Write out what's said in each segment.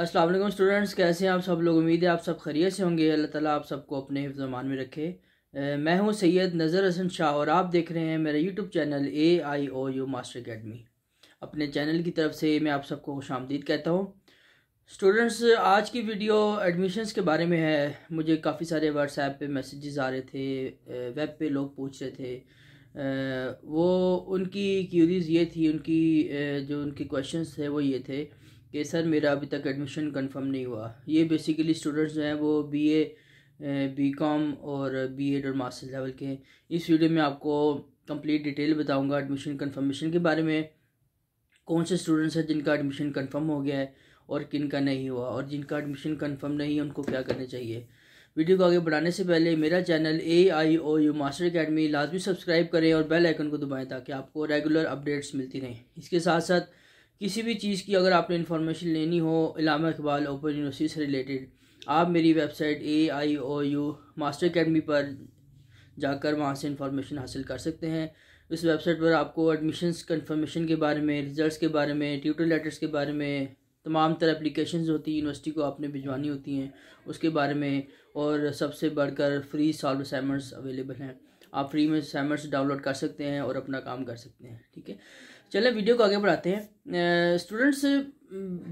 Aslam students कैसे हैं आप सब लोग उम्मीद है आप सब खरीय से होंगे अल्लाह ताला आप सबको अपने हिफ्जमान में रखे मैं हूं सैयद नज़र हसन शाह और आप देख रहे हैं मेरा YouTube channel A I O U master academy अपने चैनल की तरफ से मैं आप सबको खुश आमदीद कहता हूं स्टूडेंट्स आज की वीडियो एडमिशन्स के बारे में है मुझे काफ़ी सारे व्हाट्सएप पर मैसेज आ रहे थे वेब पर लोग पूछ रहे थे वो उनकी क्यूरीज ये थी उनकी जो उनके क्वेश्चन थे वो ये थे कि सर मेरा अभी तक एडमिशन कंफर्म नहीं हुआ ये बेसिकली स्टूडेंट्स जो हैं वो बी ए बी कॉम और बी एड और मास्टर लेवल के इस वीडियो में आपको कंप्लीट डिटेल बताऊंगा एडमिशन कंफर्मेशन के बारे में कौन से स्टूडेंट्स हैं जिनका एडमिशन कंफर्म हो गया है और किन का नहीं हुआ और जिनका एडमिशन कन्फर्म नहीं है उनको क्या करना चाहिए वीडियो को आगे बढ़ाने से पहले मेरा channel A I O U master academy लाजमी सब्सक्राइब करें और बेल आइकन को दबाएं ताकि आपको रेगुलर अपडेट्स मिलती रहें इसके साथ साथ किसी भी चीज़ की अगर आपने इन्फॉर्मेशन लेनी हो इलामा इकबाल ओपन यूनिवर्सिटी से रिलेटेड आप मेरी website A I O U master academy पर जाकर वहाँ से इन्फॉर्मेशन हासिल कर सकते हैं इस वेबसाइट पर आपको एडमिशन्स कन्फर्मेशन के बारे में रिज़ल्ट के बारे में ट्यूटर लेटर्स के बारे में तमाम तरह एप्लीकेशन होती हैं यूनिवर्सिटी को आपने भिजवानी होती हैं उसके बारे में और सबसे बढ़कर फ्री सॉल्व असाइनमेंट्स अवेलेबल हैं आप फ्री में असाइनमेंट्स डाउनलोड कर सकते हैं और अपना काम कर सकते हैं ठीक है चले वीडियो को आगे बढ़ाते हैं स्टूडेंट्स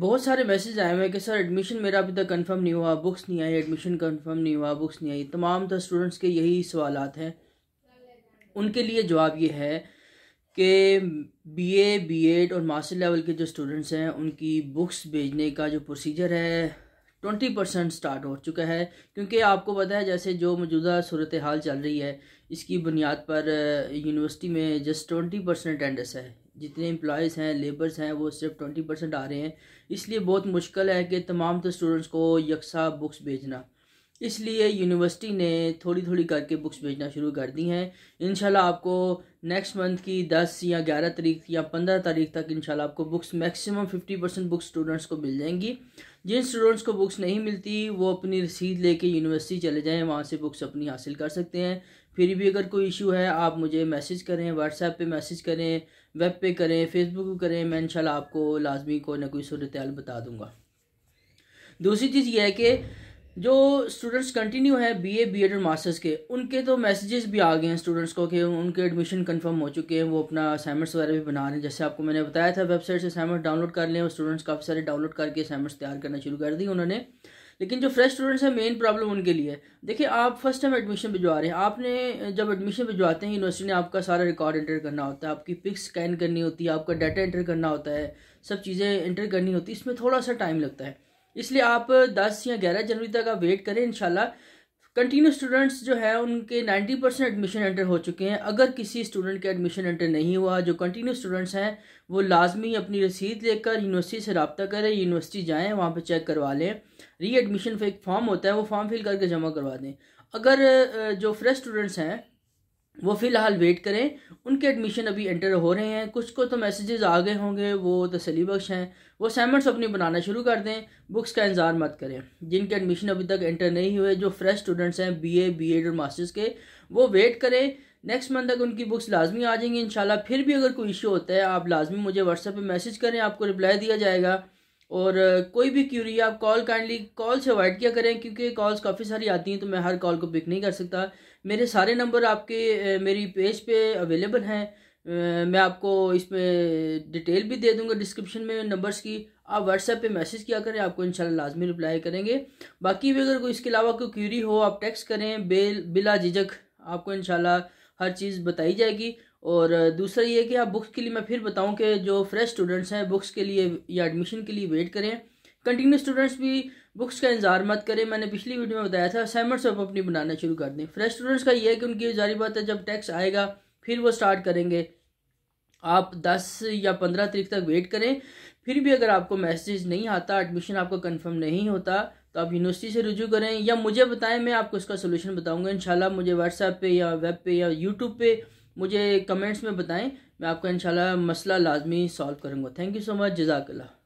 बहुत सारे मैसेज आए हुए हैं कि सर एडमिशन मेरा अभी तक कंफर्म नहीं हुआ बुक्स नहीं आई एडमिशन कंफर्म नहीं हुआ बुक्स नहीं आई तमाम तो स्टूडेंट्स के यही सवाल हैं उनके लिए जवाब ये है कि बीए बीएड और मास्टर लेवल के जो स्टूडेंट्स हैं उनकी बुक्स भेजने का जो प्रोसीजर है ट्वेंटी परसेंट स्टार्ट हो चुका है क्योंकि आपको पता है जैसे जो मौजूदा सूरत हाल चल रही है इसकी बुनियाद पर यूनिवर्सिटी में जस्ट ट्वेंटी परसेंट अटेंडेंस है जितने एम्प्लॉयज़ हैं लेबर्स हैं वो सिर्फ ट्वेंटी परसेंट आ रहे हैं इसलिए बहुत मुश्किल है कि तमाम तो स्टूडेंट्स को यकसा बुक्स भेजना इसलिए यूनिवर्सिटी ने थोड़ी थोड़ी करके बुक्स भेजना शुरू कर दी हैं इन आपको नेक्स्ट मंथ की दस या ग्यारह तारीख या पंद्रह तारीख तक इन आपको books maximum fifty percent books students को मिल जाएंगी जिन स्टूडेंट्स को बुक्स नहीं मिलती वो अपनी रसीद लेके यूनिवर्सिटी चले जाएँ वहाँ से बुक्स अपनी हासिल कर सकते हैं फिर भी अगर कोई इशू है आप मुझे मैसेज करें व्हाट्सएप पे मैसेज करें वेब पे करें फेसबुक पे करें मैं इंशाल्लाह आपको लाजमी को ना कोई सूरत बता दूंगा दूसरी चीज़ यह है कि जो स्टूडेंट्स कंटिन्यू हैं बीए बीएड और मास्टर्स के उनके तो मैसेजेस भी आ गए हैं स्टूडेंट्स को कि उनके एडमिशन कंफर्म हो चुके हैं वो अपना असाइनमेंट्स वगैरह भी बना रहे हैं जैसे आपको मैंने बताया था वेबसाइट से असाइनमेंट डाउनलोड कर लें और स्टूडेंट्स काफ़ी सारे डाउनलोड करके असाइनमेंट्स तैयार करना शुरू कर दी उन्होंने लेकिन जो फ्रेश स्टूडेंट्स हैं मेन प्रॉब्लम उनके लिए देखिए आप फर्स्ट टाइम एडमिशन भिजवा रहे हैं आपने जब एडमिशन भिजवाते हैं यूनिवर्सिटी ने आपका सारा रिकॉर्ड एंटर करना होता है आपकी पिक्स स्कैन करनी होती है आपका डाटा एंटर करना होता है सब चीज़ें एंटर करनी होती है इसमें थोड़ा सा टाइम लगता है इसलिए आप दस या ग्यारह जनवरी तक आप वेट करें इनशाला कंटिन्यू स्टूडेंट्स जो है उनके 90 परसेंट एडमिशन एंटर हो चुके हैं अगर किसी स्टूडेंट के एडमिशन एंटर नहीं हुआ जो कंटिन्यू स्टूडेंट्स हैं वो लाजमी अपनी रसीद लेकर यूनिवर्सिटी से रबता करें यूनिवर्सिटी जाएँ वहाँ पर चेक करवा लें री एडमिशन का एक फॉर्म होता है वो फॉर्म फिल करके जमा करवा दें अगर जो फ्रेश स्टूडेंट्स हैं वो फ़िलहाल वेट करें उनके एडमिशन अभी एंटर हो रहे हैं कुछ को तो मैसेजेस आ गए होंगे वो तसली तो बख्श हैं वो असाइनमेंट्स अपनी बनाना शुरू कर दें बुक्स का इंतज़ार मत करें जिनके एडमिशन अभी तक एंटर नहीं हुए जो फ्रेश स्टूडेंट्स हैं बीए बीएड और मास्टर्स के वो वेट करें नेक्स्ट मंथ तक उनकी बुक्स लाजमी आ जाएंगी इन फिर भी अगर कोई इशू होता है आप लाजमी मुझे व्हाट्सएप पर मैसेज करें आपको रिप्लाई दिया जाएगा और uh, कोई भी क्यूरी आप कॉल काइंडली कॉल से अवॉइड किया करें क्योंकि कॉल्स काफ़ी सारी आती हैं तो मैं हर कॉल को पिक नहीं कर सकता मेरे सारे नंबर आपके मेरी पेज पे अवेलेबल हैं मैं आपको इसमें डिटेल भी दे दूंगा डिस्क्रिप्शन में नंबर्स की आप व्हाट्सएप पे मैसेज किया करें आपको इंशाल्लाह लाजमी रिप्लाई करेंगे बाकी भी अगर कोई इसके अलावा कोई क्यूरी हो आप टेक्स्ट करें बेल बिला झिझक आपको इंशाल्लाह हर चीज़ बताई जाएगी और दूसरा ये कि आप बुक्स के लिए मैं फिर बताऊँ कि जो फ्रेश स्टूडेंट्स हैं बुक्स के लिए या एडमिशन के लिए वेट करें कंटिन्यू स्टूडेंट्स भी बुक्स का इंतजार मत करें मैंने पिछली वीडियो में बताया था असाइनमेंट्स आप अपनी बनाना शुरू कर दें फ्रेश स्टूडेंट्स का ये है कि उनकी जारी बात है जब टैक्स आएगा फिर वो स्टार्ट करेंगे आप 10 या 15 तारीख तक वेट करें फिर भी अगर आपको मैसेज नहीं आता एडमिशन आपको कन्फर्म नहीं होता तो आप यूनिवर्सिटी से रुजू करें या मुझे बताएं मैं आपको इसका सोल्यूशन बताऊँगा इनशाला मुझे व्हाट्सएप पे या वेब पे या यूट्यूब पर मुझे कमेंट्स में बताएं मैं आपका इनशाला मसला लाजमी सॉल्व करूँगा थैंक यू सो मच जजाकल्ला